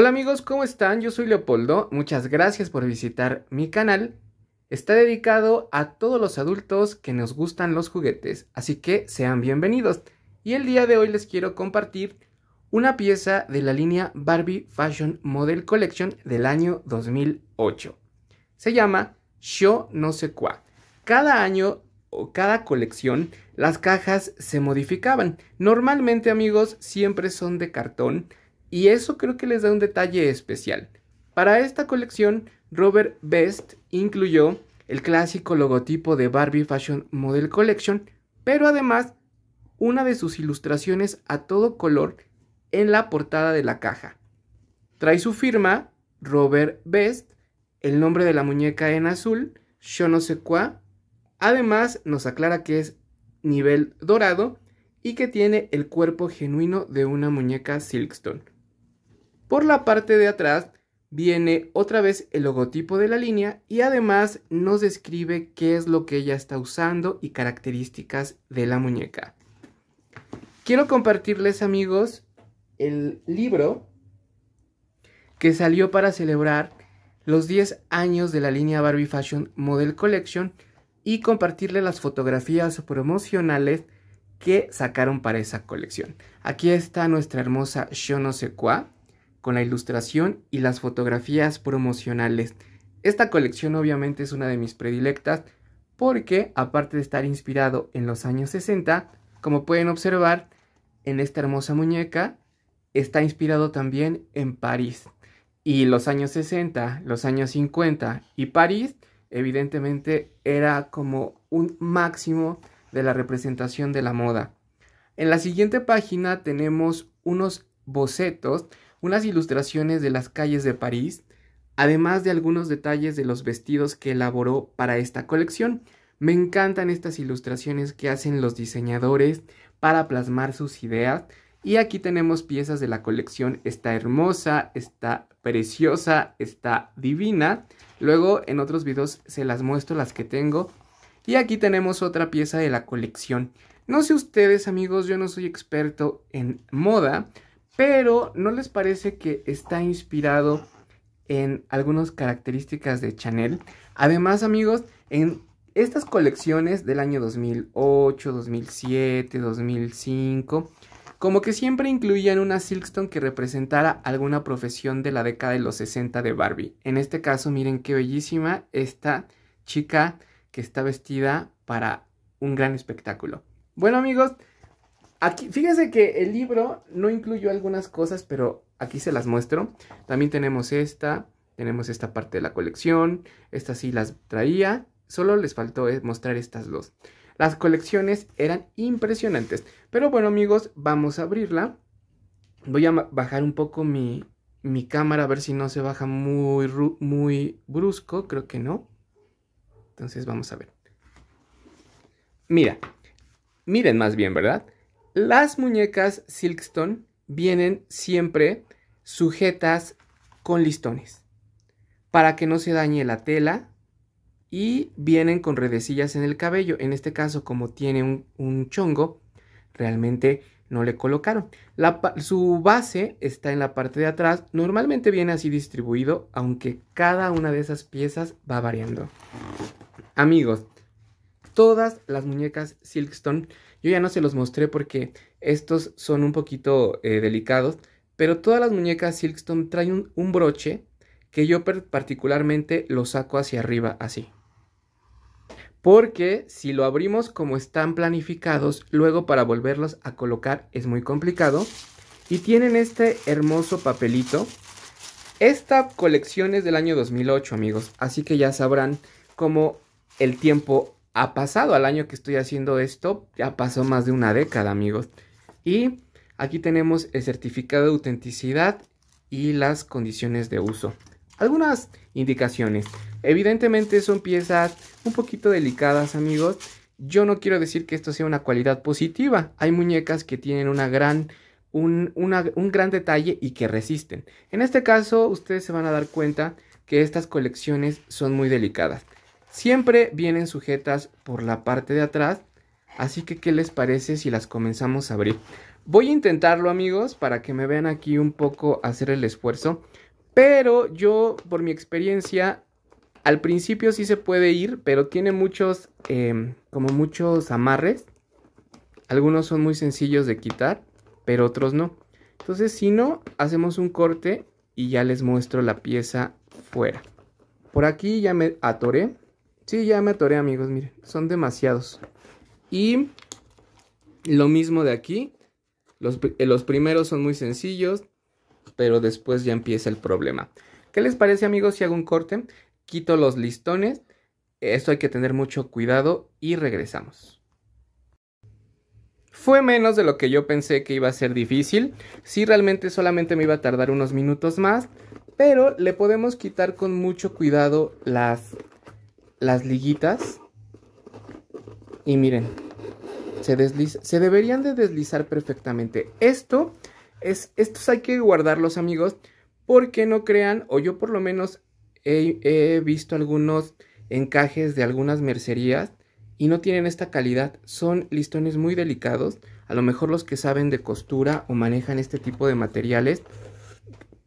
Hola amigos, ¿cómo están? Yo soy Leopoldo, muchas gracias por visitar mi canal. Está dedicado a todos los adultos que nos gustan los juguetes, así que sean bienvenidos. Y el día de hoy les quiero compartir una pieza de la línea Barbie Fashion Model Collection del año 2008. Se llama Show no sé cuá. Cada año o cada colección las cajas se modificaban. Normalmente amigos siempre son de cartón, y eso creo que les da un detalle especial. Para esta colección, Robert Best incluyó el clásico logotipo de Barbie Fashion Model Collection, pero además una de sus ilustraciones a todo color en la portada de la caja. Trae su firma, Robert Best, el nombre de la muñeca en azul, yo no sé cuá. Además nos aclara que es nivel dorado y que tiene el cuerpo genuino de una muñeca Silkstone. Por la parte de atrás viene otra vez el logotipo de la línea y además nos describe qué es lo que ella está usando y características de la muñeca. Quiero compartirles amigos el libro que salió para celebrar los 10 años de la línea Barbie Fashion Model Collection y compartirle las fotografías promocionales que sacaron para esa colección. Aquí está nuestra hermosa Shono cuá con la ilustración y las fotografías promocionales. Esta colección obviamente es una de mis predilectas porque aparte de estar inspirado en los años 60, como pueden observar en esta hermosa muñeca, está inspirado también en París. Y los años 60, los años 50 y París, evidentemente era como un máximo de la representación de la moda. En la siguiente página tenemos unos bocetos unas ilustraciones de las calles de París, además de algunos detalles de los vestidos que elaboró para esta colección. Me encantan estas ilustraciones que hacen los diseñadores para plasmar sus ideas. Y aquí tenemos piezas de la colección. Está hermosa, está preciosa, está divina. Luego en otros videos se las muestro las que tengo. Y aquí tenemos otra pieza de la colección. No sé ustedes amigos, yo no soy experto en moda, pero, ¿no les parece que está inspirado en algunas características de Chanel? Además, amigos, en estas colecciones del año 2008, 2007, 2005, como que siempre incluían una Silkstone que representara alguna profesión de la década de los 60 de Barbie. En este caso, miren qué bellísima esta chica que está vestida para un gran espectáculo. Bueno amigos, Aquí, fíjense que el libro no incluyó algunas cosas, pero aquí se las muestro. También tenemos esta, tenemos esta parte de la colección, estas sí las traía, solo les faltó eh, mostrar estas dos. Las colecciones eran impresionantes, pero bueno amigos, vamos a abrirla. Voy a bajar un poco mi, mi cámara a ver si no se baja muy, muy brusco, creo que no. Entonces vamos a ver. Mira, miren más bien, ¿verdad? Las muñecas Silkstone vienen siempre sujetas con listones para que no se dañe la tela y vienen con redecillas en el cabello. En este caso, como tiene un, chongo, realmente no le colocaron. su base está en la parte de atrás. Normalmente viene así distribuido, aunque cada una de esas piezas va variando. Amigos, todas las muñecas Silkstone yo ya no se los mostré porque estos son un poquito eh, delicados, pero todas las muñecas Silkstone traen un, broche que yo particularmente lo saco hacia arriba así. Porque si lo abrimos como están planificados, luego para volverlos a colocar es muy complicado. Y tienen este hermoso papelito. Esta colección es del año 2008, amigos. Así que ya sabrán cómo el tiempo ha pasado al año que estoy haciendo esto, ya pasó más de una década, amigos. Y aquí tenemos el certificado de autenticidad y las condiciones de uso. Algunas indicaciones. Evidentemente son piezas un poquito delicadas, amigos. Yo no quiero decir que esto sea una cualidad positiva. Hay muñecas que tienen gran, un gran detalle y que resisten. En este caso, ustedes se van a dar cuenta que estas colecciones son muy delicadas. Siempre vienen sujetas por la parte de atrás, así que ¿qué les parece si las comenzamos a abrir? Voy a intentarlo amigos para que me vean aquí un poco hacer el esfuerzo, pero yo por mi experiencia al principio sí se puede ir, pero tiene muchos, em, como muchos amarres. Algunos son muy sencillos de quitar, pero otros no. Entonces, si no, hacemos un corte y ya les muestro la pieza fuera. Por aquí ya me atoré. Sí, ya me atoré, amigos, miren, son demasiados. Y lo mismo de aquí. Eh, los, primeros son muy sencillos, pero después ya empieza el problema. ¿Qué les parece, amigos, si hago un corte? Quito los listones. Esto hay que tener mucho cuidado y regresamos. Fue menos de lo que yo pensé que iba a ser difícil. Sí, realmente solamente me iba a tardar unos minutos más. Pero le podemos quitar con mucho cuidado las las liguitas y miren, se, desliza, se deberían de deslizar perfectamente. Esto es, estos hay que guardarlos amigos porque no crean, o yo por lo menos he visto algunos encajes de algunas mercerías y no tienen esta calidad, son listones muy delicados, a lo mejor los que saben de costura o manejan este tipo de materiales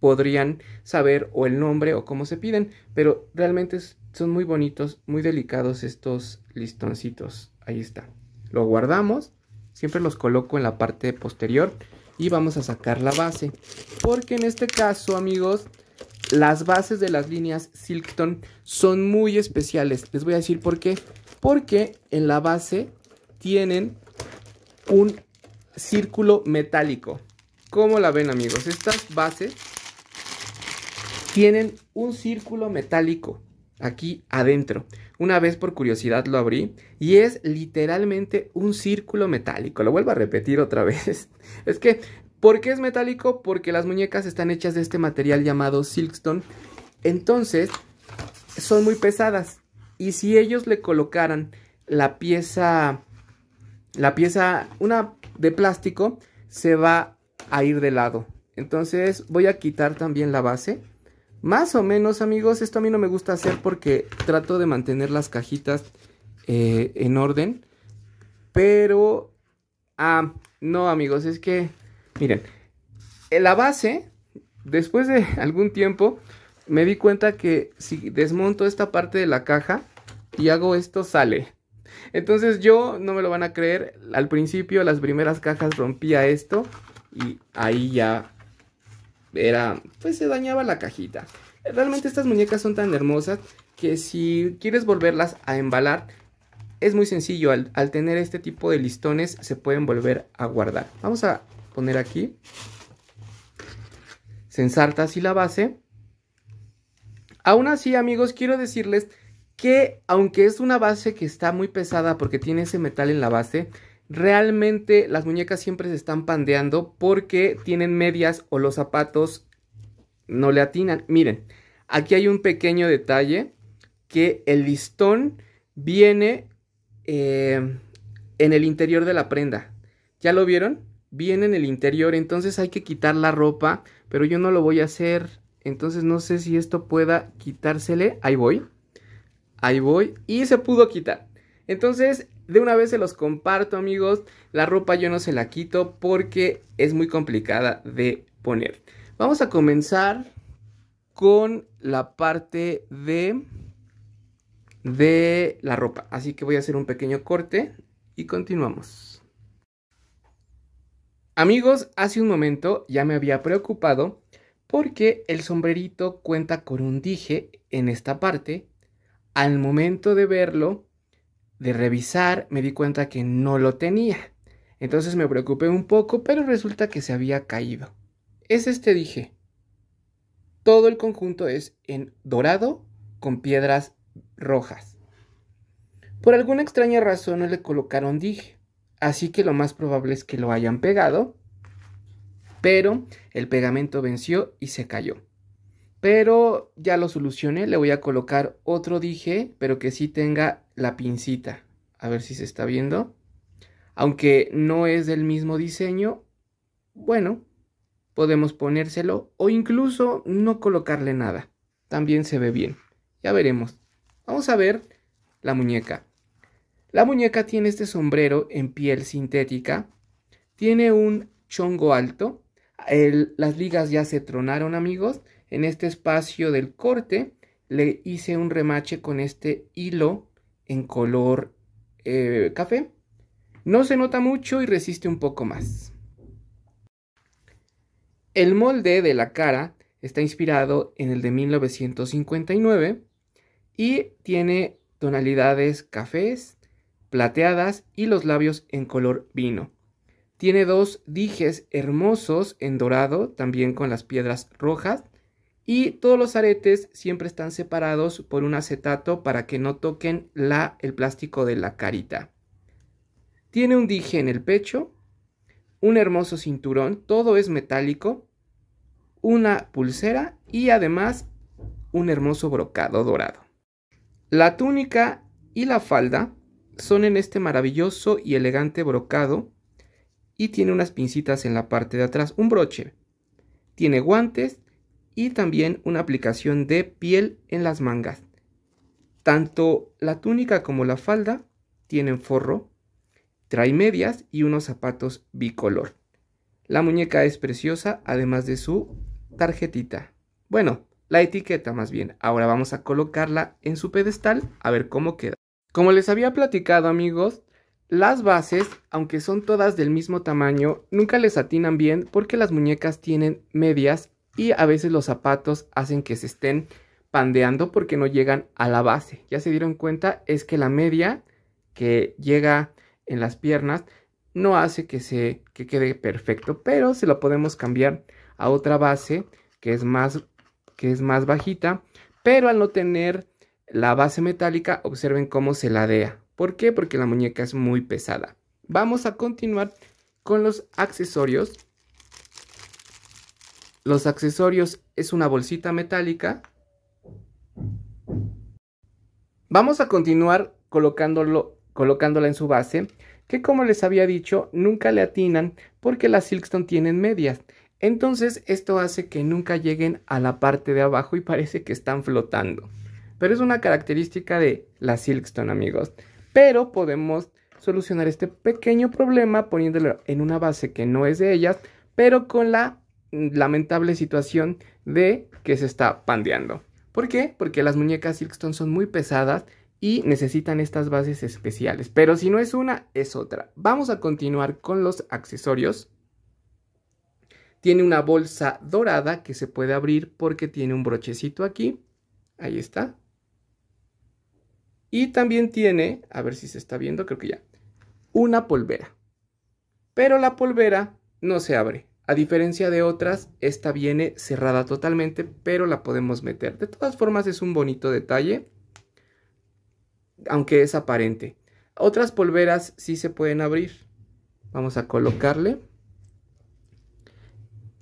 podrían saber o el nombre o cómo se piden, pero realmente son muy bonitos, muy delicados estos listoncitos. Ahí está. Lo guardamos, siempre los coloco en la parte posterior y vamos a sacar la base. Porque en este caso, amigos, las bases de las líneas Silkton son muy especiales. Les voy a decir por qué. Porque en la base tienen un círculo metálico. ¿Cómo la ven amigos? Estas bases tienen un círculo metálico aquí adentro. Una vez por curiosidad lo abrí y es literalmente un círculo metálico. Lo vuelvo a repetir otra vez. Es que, ¿por qué es metálico? Porque las muñecas están hechas de este material llamado silkstone. Entonces, son muy pesadas. Y si ellos le colocaran la pieza, la pieza, una de plástico, se va a ir de lado. Entonces voy a quitar también la base. Más o menos, amigos, esto a mí no me gusta hacer porque trato de mantener las cajitas eh, en orden. Pero... Ah, no, amigos, es que... Miren, la base, después de algún tiempo, me di cuenta que si desmonto esta parte de la caja y hago esto, sale. Entonces yo, no me lo van a creer, al principio las primeras cajas rompía esto y ahí ya era, pues se dañaba la cajita. Realmente estas muñecas son tan hermosas que si quieres volverlas a embalar, es muy sencillo, al, al tener este tipo de listones se pueden volver a guardar. Vamos a poner aquí, se ensarta así la base. Aún así amigos, quiero decirles que aunque es una base que está muy pesada porque tiene ese metal en la base, realmente las muñecas siempre se están pandeando porque tienen medias o los zapatos no le atinan. Miren, aquí hay un pequeño detalle que el listón viene eh, en el interior de la prenda. ¿Ya lo vieron? Viene en el interior, entonces hay que quitar la ropa, pero yo no lo voy a hacer. Entonces no sé si esto pueda quitársele. Ahí voy. Ahí voy. Y se pudo quitar. Entonces de una vez se los comparto amigos, la ropa yo no se la quito porque es muy complicada de poner. Vamos a comenzar con la parte de, de la ropa. Así que voy a hacer un pequeño corte y continuamos. Amigos, hace un momento ya me había preocupado porque el sombrerito cuenta con un dije en esta parte. Al momento de verlo, de revisar me di cuenta que no lo tenía. Entonces me preocupé un poco, pero resulta que se había caído. Es este dije. Todo el conjunto es en dorado con piedras rojas. Por alguna extraña razón no le colocaron dije, así que lo más probable es que lo hayan pegado, pero el pegamento venció y se cayó. Pero ya lo solucioné, le voy a colocar otro dije, pero que sí tenga la pincita. A ver si se está viendo. Aunque no es del mismo diseño, bueno, podemos ponérselo o incluso no colocarle nada. También se ve bien. Ya veremos. Vamos a ver la muñeca. La muñeca tiene este sombrero en piel sintética. Tiene un chongo alto. las ligas ya se tronaron amigos en este espacio del corte le hice un remache con este hilo en color eh, café. No se nota mucho y resiste un poco más. El molde de la cara está inspirado en el de 1959 y tiene tonalidades cafés, plateadas y los labios en color vino. Tiene dos dijes hermosos en dorado, también con las piedras rojas, y todos los aretes siempre están separados por un acetato para que no toquen la, el plástico de la carita. Tiene un dije en el pecho, un hermoso cinturón, todo es metálico, una pulsera y además un hermoso brocado dorado. La túnica y la falda son en este maravilloso y elegante brocado y tiene unas pincitas en la parte de atrás, un broche. Tiene guantes, y también una aplicación de piel en las mangas. Tanto la túnica como la falda tienen forro, trae medias y unos zapatos bicolor. La muñeca es preciosa, además de su tarjetita. Bueno, la etiqueta más bien. Ahora vamos a colocarla en su pedestal a ver cómo queda. Como les había platicado amigos, las bases, aunque son todas del mismo tamaño, nunca les atinan bien porque las muñecas tienen medias y a veces los zapatos hacen que se estén pandeando porque no llegan a la base. Ya se dieron cuenta, es que la media que llega en las piernas no hace que se que quede perfecto, pero se lo podemos cambiar a otra base que es más que es más bajita, pero al no tener la base metálica, observen cómo se ladea. ¿Por qué? Porque la muñeca es muy pesada. Vamos a continuar con los accesorios los accesorios es una bolsita metálica. Vamos a continuar colocándolo, colocándola en su base, que como les había dicho, nunca le atinan porque las Silkstone tienen medias. Entonces esto hace que nunca lleguen a la parte de abajo y parece que están flotando. Pero es una característica de las Silkstone, amigos. Pero podemos solucionar este pequeño problema poniéndolo en una base que no es de ellas, pero con la lamentable situación de que se está pandeando. ¿Por qué? Porque las muñecas Silkstone son muy pesadas y necesitan estas bases especiales. Pero si no es una, es otra. Vamos a continuar con los accesorios. Tiene una bolsa dorada que se puede abrir porque tiene un brochecito aquí. Ahí está. Y también tiene, a ver si se está viendo, creo que ya, una polvera. Pero la polvera no se abre. A diferencia de otras, esta viene cerrada totalmente, pero la podemos meter. De todas formas es un bonito detalle, aunque es aparente. Otras polveras sí se pueden abrir. Vamos a colocarle.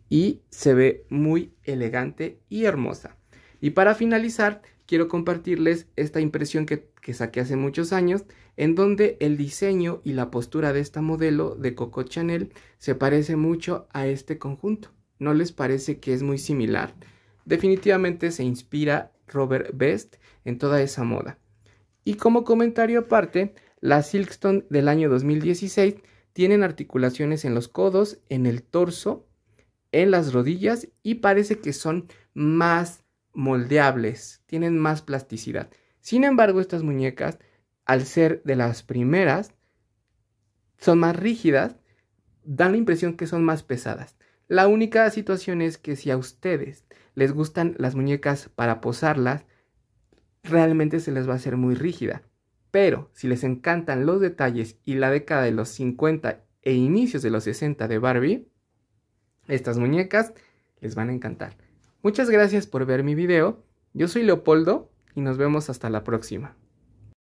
Y se ve muy elegante y hermosa. Y para finalizar, quiero compartirles esta impresión que, que saqué hace muchos años en donde el diseño y la postura de esta modelo de Coco Chanel se parece mucho a este conjunto. ¿No les parece que es muy similar? Definitivamente se inspira Robert Best en toda esa moda. Y como comentario aparte, las Silkstone del año 2016 tienen articulaciones en los codos, en el torso, en las rodillas y parece que son más moldeables, tienen más plasticidad. Sin embargo, estas muñecas al ser de las primeras, son más rígidas, dan la impresión que son más pesadas. La única situación es que si a ustedes les gustan las muñecas para posarlas, realmente se les va a hacer muy rígida. Pero si les encantan los detalles y la década de los 50 e inicios de los 60 de Barbie, estas muñecas les van a encantar. Muchas gracias por ver mi video. Yo soy Leopoldo y nos vemos hasta la próxima.